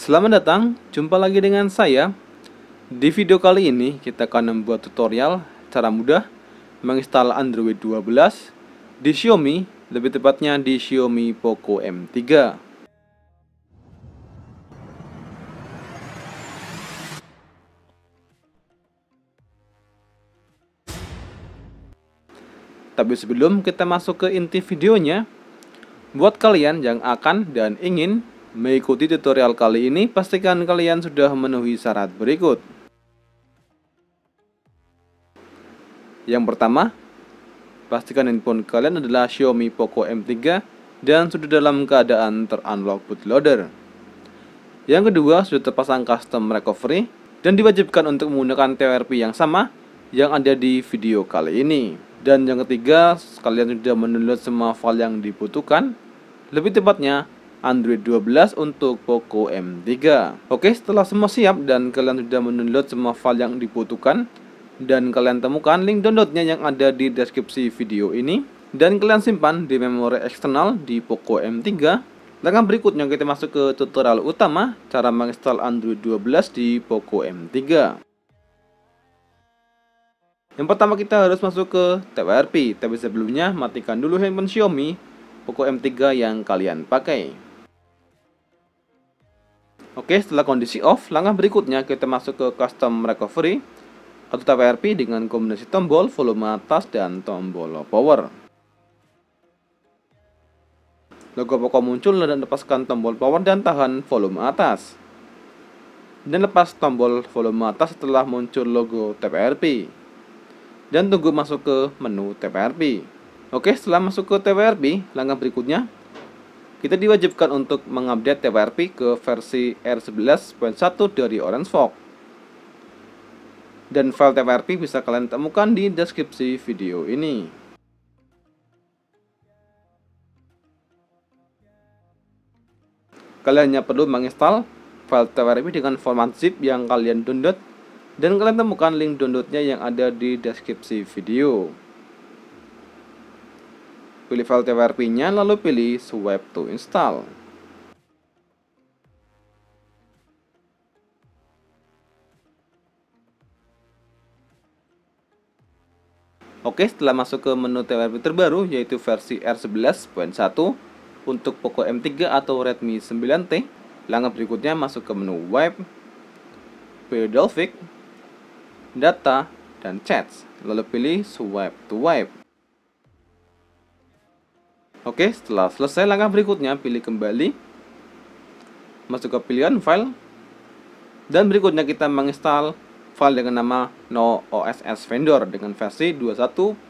Selamat datang, jumpa lagi dengan saya. Di video kali ini kita akan membuat tutorial cara mudah menginstal Android 12 di Xiaomi, lebih tepatnya di Xiaomi Poco M3. Tapi sebelum kita masuk ke inti videonya, buat kalian yang akan dan ingin Mengikuti tutorial kali ini, pastikan kalian sudah memenuhi syarat berikut. Yang pertama, pastikan handphone kalian adalah Xiaomi Poco M3 dan sudah dalam keadaan terunlock bootloader. Yang kedua, sudah terpasang custom recovery dan diwajibkan untuk menggunakan TWRP yang sama yang ada di video kali ini. Dan yang ketiga, kalian sudah menulis semua file yang dibutuhkan, lebih tepatnya Android 12 untuk Poco M3. Oke, setelah semua siap dan kalian sudah mendownload semua file yang dibutuhkan dan kalian temukan link downloadnya yang ada di deskripsi video ini dan kalian simpan di memori eksternal di Poco M3. Langkah berikutnya kita masuk ke tutorial utama cara menginstal Android 12 di Poco M3. Yang pertama kita harus masuk ke TWRP, tapi sebelumnya matikan dulu handphone Xiaomi Poco M3 yang kalian pakai. Oke, setelah kondisi off, langkah berikutnya kita masuk ke custom recovery atau TWRP dengan kombinasi tombol volume atas dan tombol power. Logo pokok muncul dan lepaskan tombol power dan tahan volume atas. Dan lepas tombol volume atas setelah muncul logo TWRP. Dan tunggu masuk ke menu TWRP. Oke, setelah masuk ke TWRP, langkah berikutnya kita diwajibkan untuk mengupdate TWRP ke versi R11.1 dari OrangeFog. Dan file TWRP bisa kalian temukan di deskripsi video ini. Kalian hanya perlu menginstal file TWRP dengan format zip yang kalian download dan kalian temukan link downloadnya yang ada di deskripsi video. Pilih file twrp nya lalu pilih swipe to install. Oke, setelah masuk ke menu TWRP terbaru yaitu versi R11.1 untuk Poco M3 atau Redmi 9T, langkah berikutnya masuk ke menu Wipe, Pedalvic, Data, dan Chats, lalu pilih Swipe to Wipe. Oke, setelah selesai langkah berikutnya, pilih kembali, masuk ke pilihan file, dan berikutnya kita menginstal file dengan nama No OSS Vendor dengan versi 21.9.8.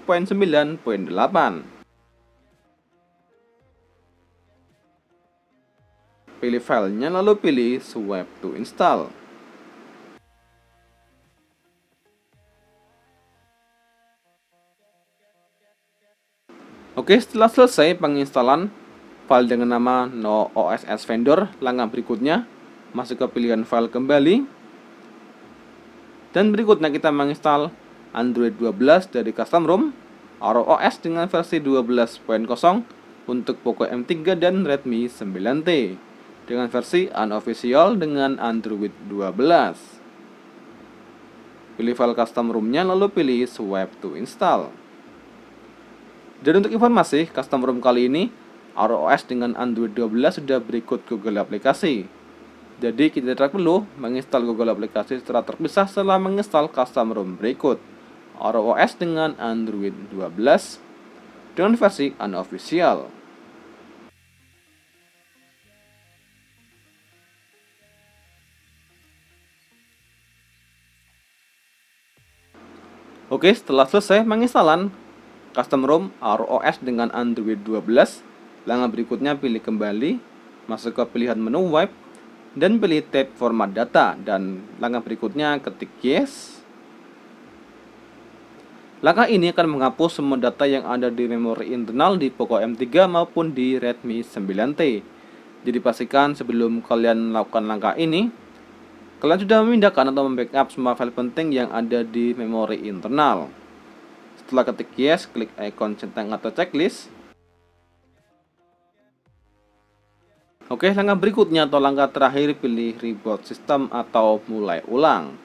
Pilih filenya lalu pilih Swipe to Install. Oke, setelah selesai penginstalan file dengan nama no OSS vendor, langkah berikutnya masuk ke pilihan file kembali. Dan berikutnya kita menginstal Android 12 dari custom ROM, ROS dengan versi 12.0 untuk Poco M3 dan Redmi 9T dengan versi unofficial dengan Android 12. Pilih file custom ROM-nya lalu pilih swipe to install. Dan untuk informasi custom ROM kali ini, ROS dengan Android 12 sudah berikut Google aplikasi. Jadi kita tidak perlu menginstal Google aplikasi secara terpisah setelah menginstal custom ROM berikut. ROS dengan Android 12 dengan versi unofficial. Oke, setelah selesai menginstalan custom ROM ROS dengan Android 12. Langkah berikutnya pilih kembali, masuk ke pilihan menu wipe, dan pilih tab format data. Dan langkah berikutnya ketik yes. Langkah ini akan menghapus semua data yang ada di memori internal di Poco M3 maupun di Redmi 9T. Jadi pastikan sebelum kalian melakukan langkah ini, kalian sudah memindahkan atau membackup semua file penting yang ada di memori internal. Setelah ketik yes, klik icon centang atau checklist. Oke, langkah berikutnya atau langkah terakhir pilih reboot system atau mulai ulang.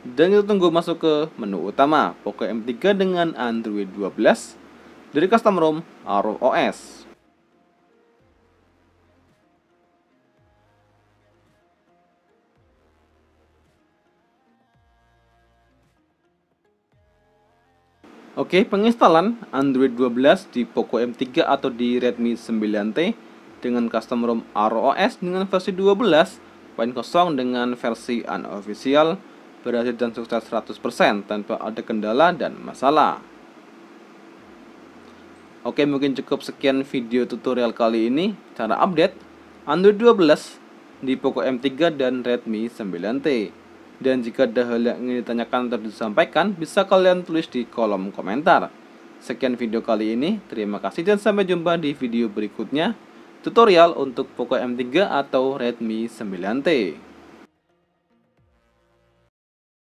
Dan kita tunggu masuk ke menu utama Poco M3 dengan Android 12 dari custom ROM ROM OS. Oke, penginstalan Android 12 di Poco M3 atau di Redmi 9T dengan custom ROM ROS dengan versi 12 poin kosong dengan versi unofficial berhasil dan sukses 100% tanpa ada kendala dan masalah. Oke, mungkin cukup sekian video tutorial kali ini cara update Android 12 di Poco M3 dan Redmi 9T. Dan jika ada hal yang ingin ditanyakan atau disampaikan, bisa kalian tulis di kolom komentar. Sekian video kali ini, terima kasih dan sampai jumpa di video berikutnya. Tutorial untuk Poco M3 atau Redmi 9T.